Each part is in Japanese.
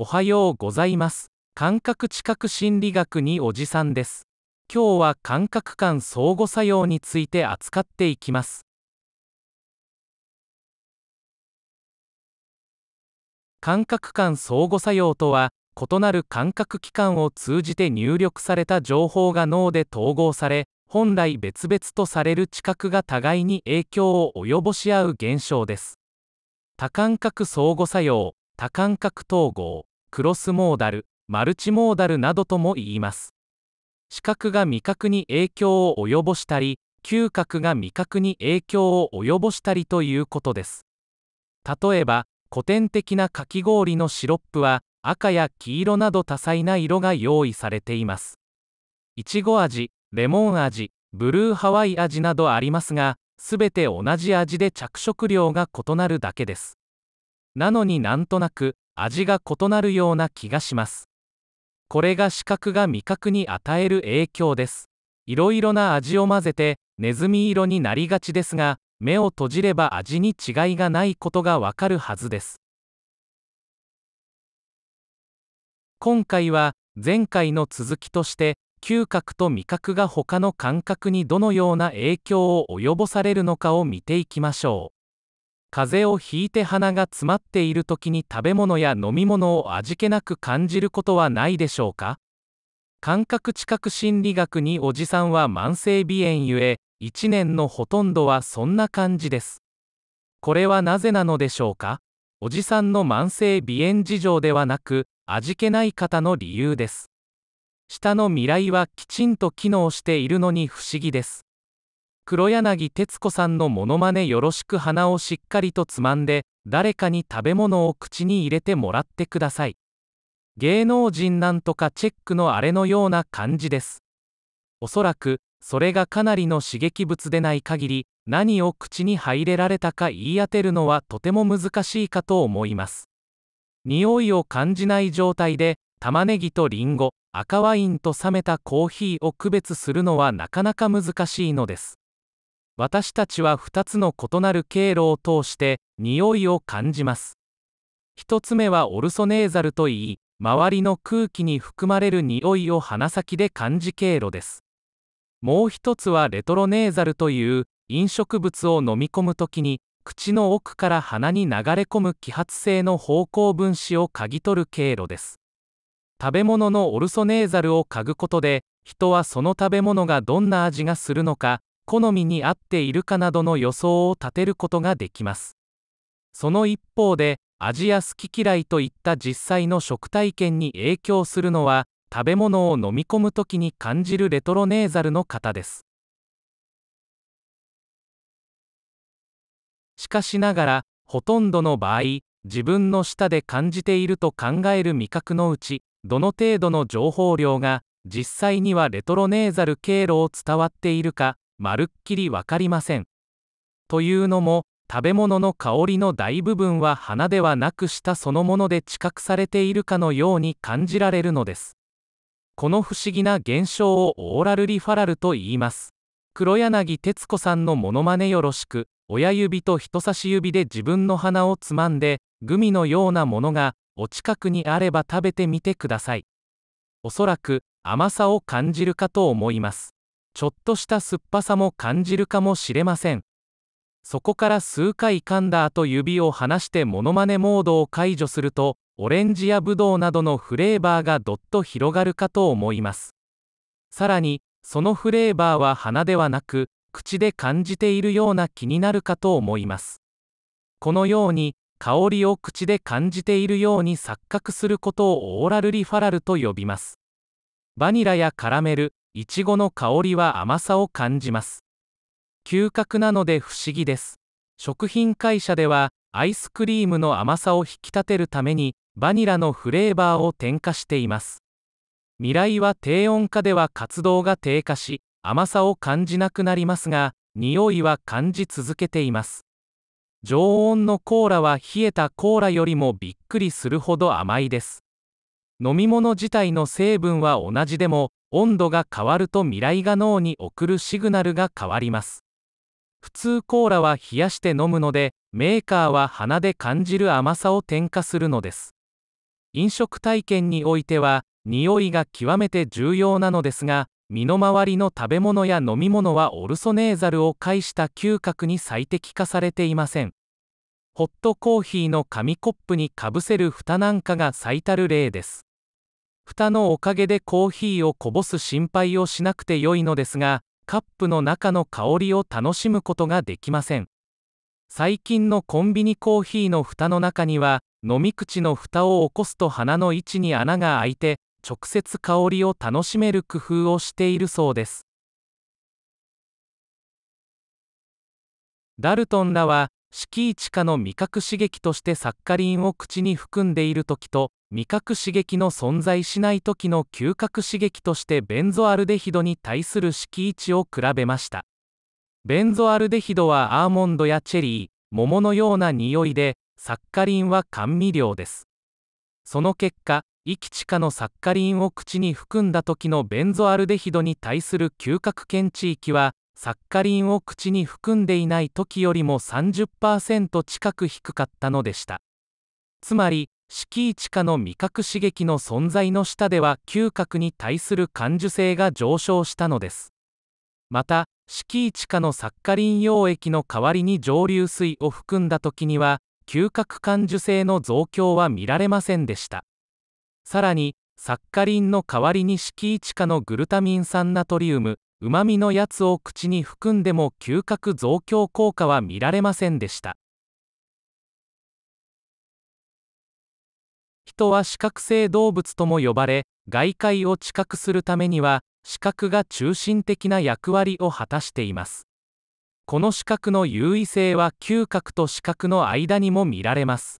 おはようございます。感覚知覚心理学におじさんです。今日は感覚感相互作用について扱っていきます。感覚感相互作用とは、異なる感覚器官を通じて入力された情報が脳で統合され、本来別々とされる知覚が互いに影響を及ぼし合う現象です。多感覚相互作用、多感覚統合。クロスモーダルマルチモーダルなどとも言います視覚が味覚に影響を及ぼしたり嗅覚が味覚に影響を及ぼしたりということです例えば古典的なかき氷のシロップは赤や黄色など多彩な色が用意されていますいちご味レモン味ブルーハワイ味などありますが全て同じ味で着色料が異なるだけですなのになんとなく味が異なるような気がしますこれが視覚が味覚に与える影響ですいろいろな味を混ぜてネズミ色になりがちですが目を閉じれば味に違いがないことがわかるはずです今回は前回の続きとして嗅覚と味覚が他の感覚にどのような影響を及ぼされるのかを見ていきましょう風邪をひいて鼻が詰まっている時に食べ物や飲み物を味気なく感じることはないでしょうか感覚知覚心理学におじさんは慢性鼻炎ゆえ1年のほとんどはそんな感じですこれはなぜなのでしょうかおじさんの慢性鼻炎事情ではなく味気ない方の理由です下の未来はきちんと機能しているのに不思議です黒柳徹子さんのものまねよろしく鼻をしっかりとつまんで誰かに食べ物を口に入れてもらってください芸能人なんとかチェックのあれのような感じですおそらくそれがかなりの刺激物でない限り何を口に入れられたか言い当てるのはとても難しいかと思います匂いを感じない状態で玉ねぎとりんご赤ワインと冷めたコーヒーを区別するのはなかなか難しいのです私たちは2つの異なる経路を通して匂いを感じます1つ目はオルソネーザルといい周りの空気に含まれる匂いを鼻先で感じ経路ですもう一つはレトロネーザルという飲食物を飲み込む時に口の奥から鼻に流れ込む揮発性の方向分子を嗅ぎ取る経路です食べ物のオルソネーザルを嗅ぐことで人はその食べ物がどんな味がするのか好みに合っているかなどの予想を立てることができますその一方で味や好き嫌いといった実際の食体験に影響するのは食べ物を飲み込む時に感じるレトロネーザルの方ですしかしながらほとんどの場合自分の舌で感じていると考える味覚のうちどの程度の情報量が実際にはレトロネーザル経路を伝わっているかまるっきりわかりませんというのも食べ物の香りの大部分は花ではなく舌そのもので知覚されているかのように感じられるのですこの不思議な現象をオーラルリファラルと言います黒柳徹子さんのモノマネよろしく親指と人差し指で自分の鼻をつまんでグミのようなものがお近くにあれば食べてみてくださいおそらく甘さを感じるかと思いますちょっとした酸っぱさも感じるかもしれませんそこから数回噛んだ後指を離してモノマネモードを解除するとオレンジやブドウなどのフレーバーがどっと広がるかと思いますさらにそのフレーバーは鼻ではなく口で感じているような気になるかと思いますこのように香りを口で感じているように錯覚することをオーラルリファラルと呼びますバニラやカラメルいちごの香りは甘さを感じます嗅覚なので不思議です食品会社ではアイスクリームの甘さを引き立てるためにバニラのフレーバーを添加しています未来は低温下では活動が低下し甘さを感じなくなりますが匂いは感じ続けています常温のコーラは冷えたコーラよりもびっくりするほど甘いです飲み物自体の成分は同じでも温度が変わると未来が脳に送るシグナルが変わります普通コーラは冷やして飲むのでメーカーは鼻で感じる甘さを添加するのです飲食体験においては匂いが極めて重要なのですが身の回りの食べ物や飲み物はオルソネーザルを介した嗅覚に最適化されていませんホットコーヒーの紙コップにかぶせる蓋なんかが最たる例です蓋のおかげでコーヒーをこぼす心配をしなくてよいのですがカップの中の香りを楽しむことができません最近のコンビニコーヒーの蓋の中には飲み口の蓋を起こすと鼻の位置に穴が開いて直接香りを楽しめる工夫をしているそうですダルトンらは季地下の味覚刺激としてサッカリンを口に含んでいる時と味覚刺激の存在しない時の嗅覚刺激としてベンゾアルデヒドに対する敷一を比べましたベンゾアルデヒドはアーモンドやチェリー桃のような匂いでサッカリンは甘味料ですその結果域地下のサッカリンを口に含んだ時のベンゾアルデヒドに対する嗅覚検知域はサッカリンを口に含んでいない時よりも30%近く低かったのでしたつまり季地下の味覚刺激の存在の下では嗅覚に対する感受性が上昇したのですまた季地下のサッカリン溶液の代わりに蒸留水を含んだ時には嗅覚感受性の増強は見られませんでしたさらにサッカリンの代わりに季地下のグルタミン酸ナトリウムうまみのやつを口に含んでも嗅覚増強効果は見られませんでした人は視覚性動物とも呼ばれ外界を知覚するためには視覚が中心的な役割を果たしていますこの視覚の優位性は嗅覚と視覚の間にも見られます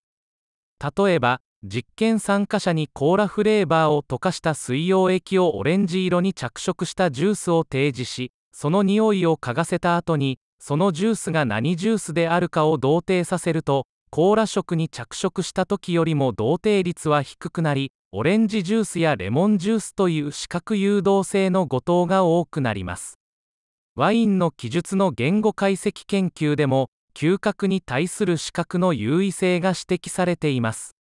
例えば実験参加者にコーラフレーバーを溶かした水溶液をオレンジ色に着色したジュースを提示しその匂いを嗅がせた後にそのジュースが何ジュースであるかを同定させるとコーラ色に着色した時よりも同定率は低くなりオレンジジュースやレモンジュースという視覚誘導性の誤答が多くなりますワインの記述の言語解析研究でも嗅覚に対する視覚の優位性が指摘されています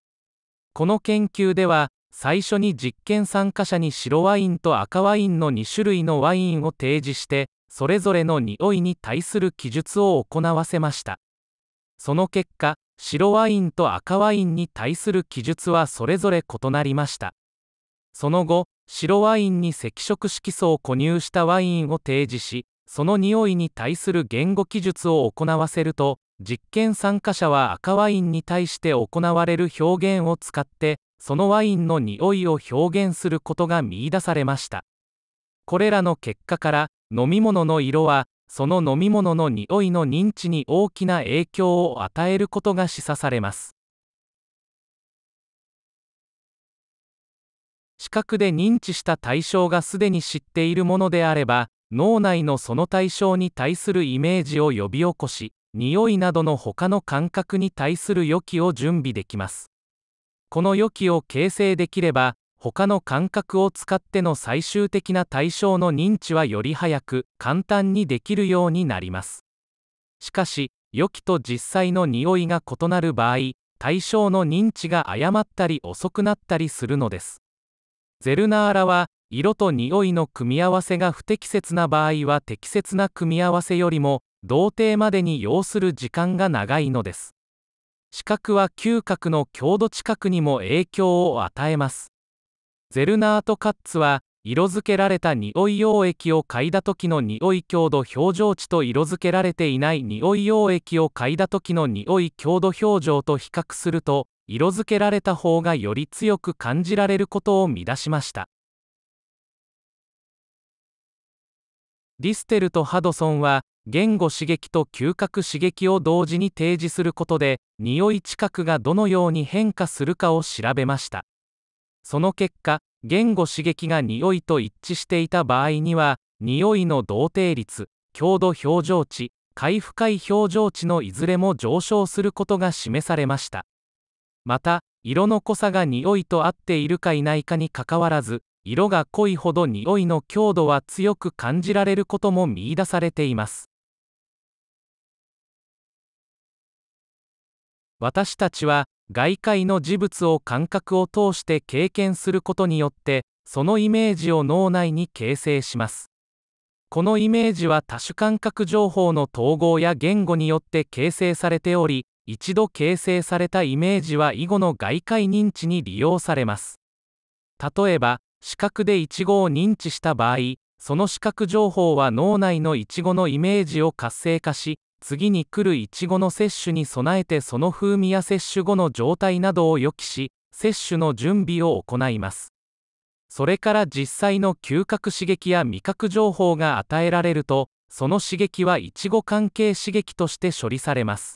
この研究では最初に実験参加者に白ワインと赤ワインの2種類のワインを提示してそれぞれの匂いに対する記述を行わせましたその結果白ワインと赤ワインに対する記述はそれぞれ異なりましたその後白ワインに赤色色素を混入したワインを提示しその匂いに対する言語記述を行わせると実験参加者は赤ワインに対して行われる表現を使ってそのワインの匂いを表現することが見いだされましたこれらの結果から飲み物の色はその飲み物の匂いの認知に大きな影響を与えることが示唆されます視覚で認知した対象がすでに知っているものであれば脳内のその対象に対するイメージを呼び起こし匂いなどの他の感覚に対する予期を準備できますこの予期を形成できれば他の感覚を使っての最終的な対象の認知はより早く簡単にできるようになりますしかし予期と実際の匂いが異なる場合対象の認知が誤ったり遅くなったりするのですゼルナーラは色と匂いの組み合わせが不適切な場合は適切な組み合わせよりも童貞までに要する時間が長いのです視覚は嗅覚の強度近くにも影響を与えますゼルナート・カッツは色付けられた匂い溶液を嗅いだ時の匂い強度表情値と色付けられていない匂い溶液を嗅いだ時の匂い強度表情と比較すると色付けられた方がより強く感じられることを見出しましたディステルとハドソンは言語刺激と嗅覚刺激を同時に提示することで匂い知覚がどのように変化するかを調べましたその結果言語刺激が匂いと一致していた場合には匂いの同定率強度表情値回不快表情値のいずれも上昇することが示されましたまた色の濃さが匂いと合っているかいないかにかかわらず色が濃いほど匂いの強度は強く感じられることも見いだされています私たちは外界の事物を感覚を通して経験することによってそのイメージを脳内に形成しますこのイメージは多種感覚情報の統合や言語によって形成されており一度形成されたイメージは以後の外界認知に利用されます例えば視覚でイチゴを認知した場合その視覚情報は脳内のイチゴのイメージを活性化し次に来るイチゴの摂取に備えてその風味や摂取後の状態などを予期し摂取の準備を行いますそれから実際の嗅覚刺激や味覚情報が与えられるとその刺激はイチゴ関係刺激として処理されます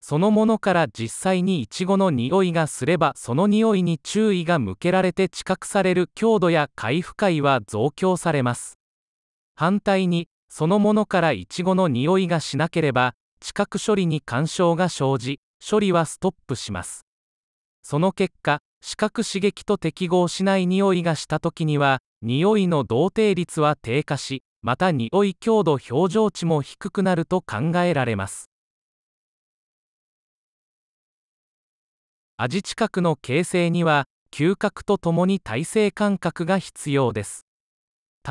そのものから実際にイチゴの匂いがすればその匂いに注意が向けられて知覚される強度や回復回は増強されます反対にそのものからイチゴの匂いがしなければ知覚処理に干渉が生じ処理はストップしますその結果視覚刺激と適合しない匂いがした時には匂いの同定率は低下しまた匂い強度表情値も低くなると考えられます味知覚の形成には嗅覚とともに体性感覚が必要です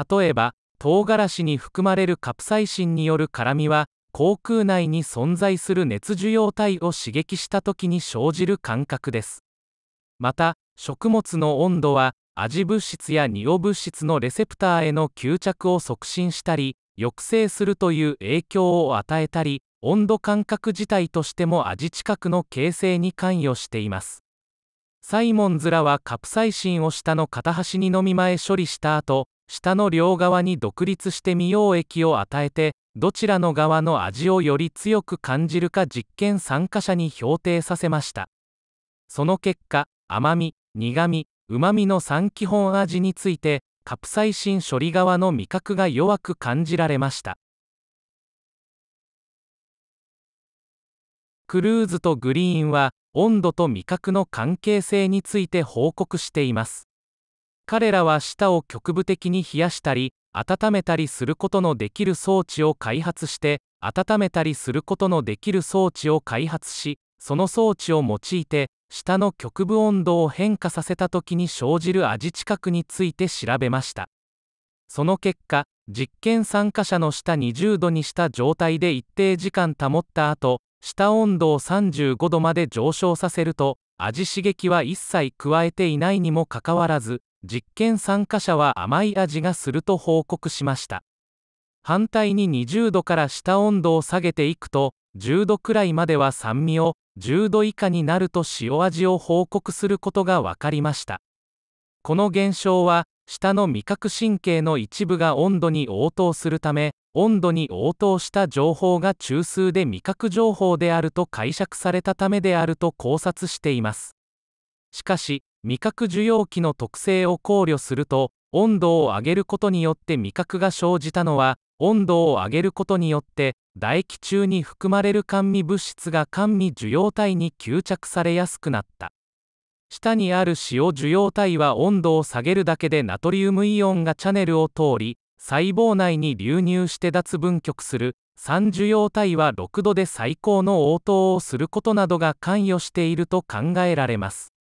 例えば唐辛子に含まれるカプサイシンによる辛みは口腔内に存在する熱受容体を刺激した時に生じる感覚ですまた食物の温度は味物質や尿物質のレセプターへの吸着を促進したり抑制するという影響を与えたり温度感覚自体としても味近くの形成に関与していますサイモンズらはカプサイシンを下の片端に飲み前処理した後下の両側に独立して未溶液を与えてどちらの側の味をより強く感じるか実験参加者に評定させましたその結果甘み苦みうまみの3基本味についてカプサイシン処理側の味覚が弱く感じられましたクルーズとグリーンは温度と味覚の関係性について報告しています彼らは舌を局部的に冷やしたり温めたりすることのできる装置を開発して温めたりすることのできる装置を開発しその装置を用いて舌の局部温度を変化させた時に生じる味近くについて調べましたその結果実験参加者の舌20度にした状態で一定時間保った後舌温度を35度まで上昇させると味刺激は一切加えていないにもかかわらず実験参加者は甘い味がすると報告しました反対に20度から下温度を下げていくと10度くらいまでは酸味を10度以下になると塩味を報告することが分かりましたこの現象は舌の味覚神経の一部が温度に応答するため温度に応答した情報が中枢で味覚情報であると解釈されたためであると考察していますしかし味覚受容器の特性を考慮すると温度を上げることによって味覚が生じたのは温度を上げることによって唾液中に含まれる甘味物質が甘味受容体に吸着されやすくなった下にある塩受容体は温度を下げるだけでナトリウムイオンがチャネルを通り細胞内に流入して脱分極する3受容体は6度で最高の応答をすることなどが関与していると考えられます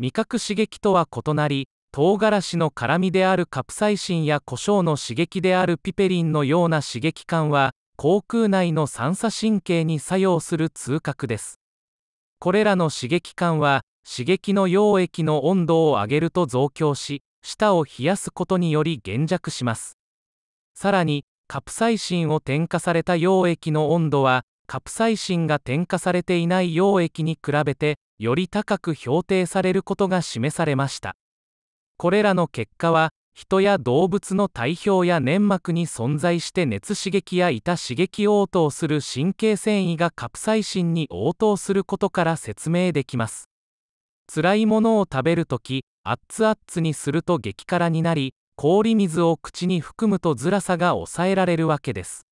味覚刺激とは異なり唐辛子の辛みであるカプサイシンや胡椒の刺激であるピペリンのような刺激感は口腔内の三叉神経に作用する痛覚ですこれらの刺激感は刺激の溶液の温度を上げると増強し舌を冷やすことにより減弱しますさらにカプサイシンを添加された溶液の温度はカプサイシンが添加されていない溶液に比べてより高く評定されることが示されましたこれらの結果は人や動物の体表や粘膜に存在して熱刺激や痛刺激応答する神経繊維がカプサイシンに応答することから説明できます辛いものを食べるときッツにすると激辛になり氷水を口に含むと辛さが抑えられるわけです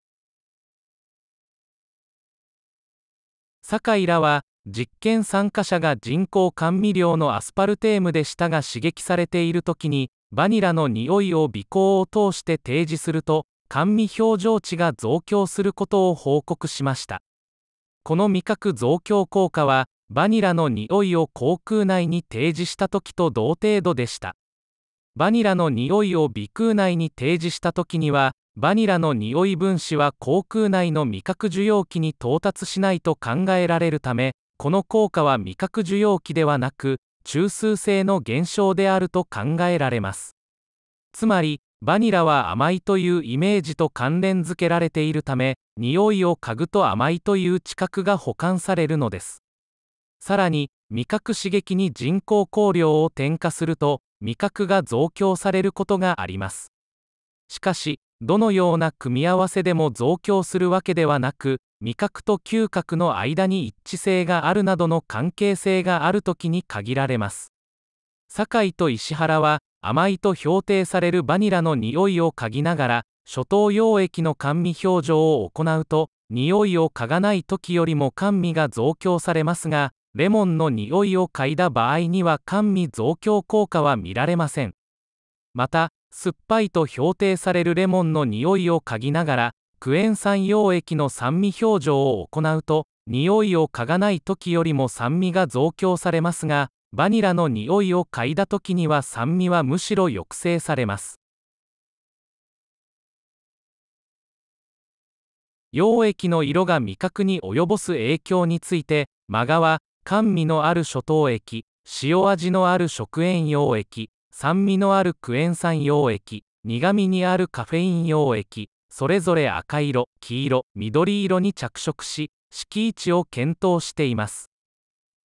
酒井らは実験参加者が人工甘味料のアスパルテームで舌が刺激されている時にバニラの匂いを鼻孔を通して提示すると甘味表情値が増強することを報告しましたこの味覚増強効果はバニラの匂いを口腔内に提示した時と同程度でしたバニラの匂いを鼻腔内に提示した時にはバニラの匂い分子は口腔内の味覚受容器に到達しないと考えられるためこの効果は味覚受容器ではなく中枢性の減少であると考えられますつまりバニラは甘いというイメージと関連付けられているため匂いを嗅ぐと甘いという知覚が保管されるのですさらに味覚刺激に人工香料を添加すると味覚が増強されることがありますしかしどのような組み合わせでも増強するわけではなく味覚と嗅覚の間に一致性があるなどの関係性がある時に限られます酒井と石原は甘いと評定されるバニラの匂いを嗅ぎながら初等溶液の甘味表情を行うと匂いを嗅がない時よりも甘味が増強されますがレモンの匂いを嗅いだ場合には甘味増強効果は見られませんまた酸っぱいと評定されるレモンの匂いを嗅ぎながらクエン酸溶液の酸味表情を行うと匂いを嗅がない時よりも酸味が増強されますがバニラの匂いを嗅いだ時には酸味はむしろ抑制されます溶液の色が味覚に及ぼす影響についてマガは甘味のある諸糖液塩味のある食塩溶液酸味のあるクエン酸溶液苦味にあるカフェイン溶液それぞれ赤色黄色緑色に着色し敷地を検討しています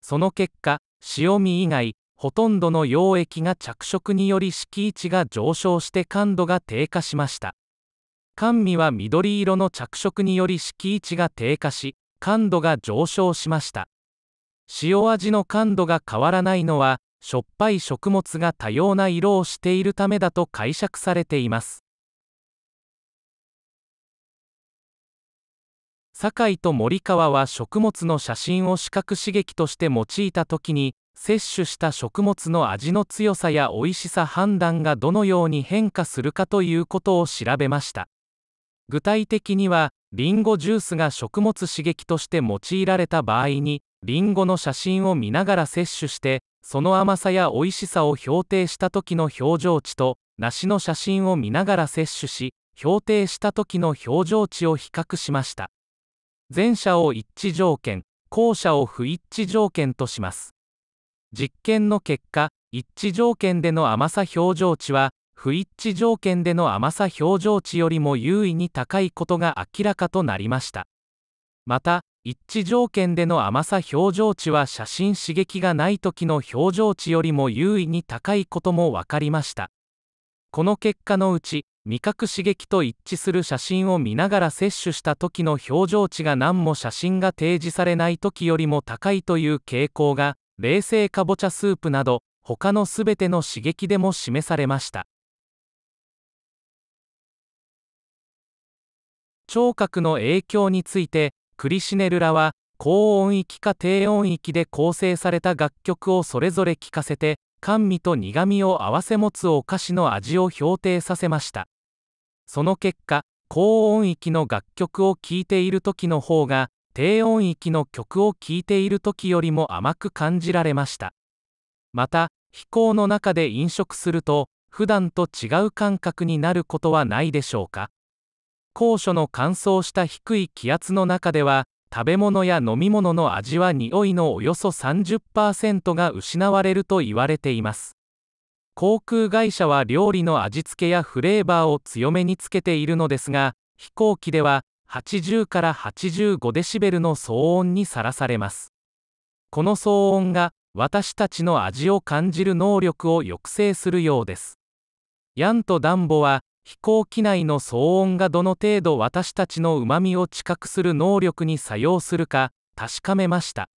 その結果塩味以外ほとんどの溶液が着色により敷地が上昇して感度が低下しました甘味は緑色の着色により敷地が低下し感度が上昇しました塩味の感度が変わらないのはしょっぱい食物が多様な色をしているためだと解釈されています酒井と森川は食物の写真を視覚刺激として用いた時に摂取した食物の味の強さや美味しさ判断がどのように変化するかということを調べました具体的にはリンゴジュースが食物刺激として用いられた場合にリンゴの写真を見ながら摂取してその甘さや美味しさを評定した時の表情値と梨の写真を見ながら摂取し評定した時の表情値を比較しました前者を一致条件後者を不一致条件とします実験の結果一致条件での甘さ表情値は不一致条件での甘さ表情値よりも優位に高いことが明らかとなりましたまた一致条件での甘さ表情値は写真刺激がない時の表情値よりも優位に高いことも分かりましたこの結果のうち味覚刺激と一致する写真を見ながら摂取した時の表情値が何も写真が提示されない時よりも高いという傾向が冷製かぼちゃスープなど他のすべての刺激でも示されました聴覚の影響についてクリシネルラは高音域か低音域で構成された楽曲をそれぞれ聴かせて甘味と苦味を併せ持つお菓子の味を評定させましたその結果高音域の楽曲を聴いている時の方が低音域の曲を聴いている時よりも甘く感じられましたまた飛行の中で飲食すると普段と違う感覚になることはないでしょうか高所の乾燥した低い気圧の中では食べ物や飲み物の味は匂いのおよそ30%が失われると言われています航空会社は料理の味付けやフレーバーを強めにつけているのですが飛行機では80から85デシベルの騒音にさらされますこの騒音が私たちの味を感じる能力を抑制するようですヤンとダンボは飛行機内の騒音がどの程度私たちのうまみを知覚する能力に作用するか確かめました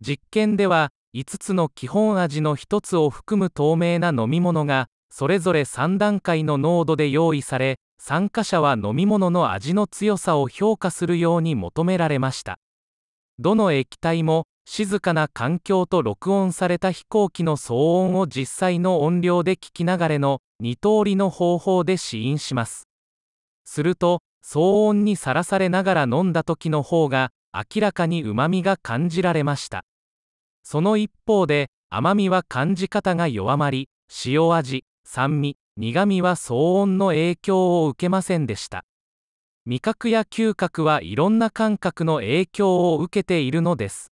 実験では5つの基本味の1つを含む透明な飲み物がそれぞれ3段階の濃度で用意され参加者は飲み物の味の強さを評価するように求められましたどの液体も静かな環境と録音された飛行機の騒音を実際の音量で聞きながらの2通りの方法で試飲しますすると騒音にさらされながら飲んだ時の方が明らかにうまみが感じられましたその一方で甘みは感じ方が弱まり塩味酸味苦味は騒音の影響を受けませんでした味覚や嗅覚はいろんな感覚の影響を受けているのです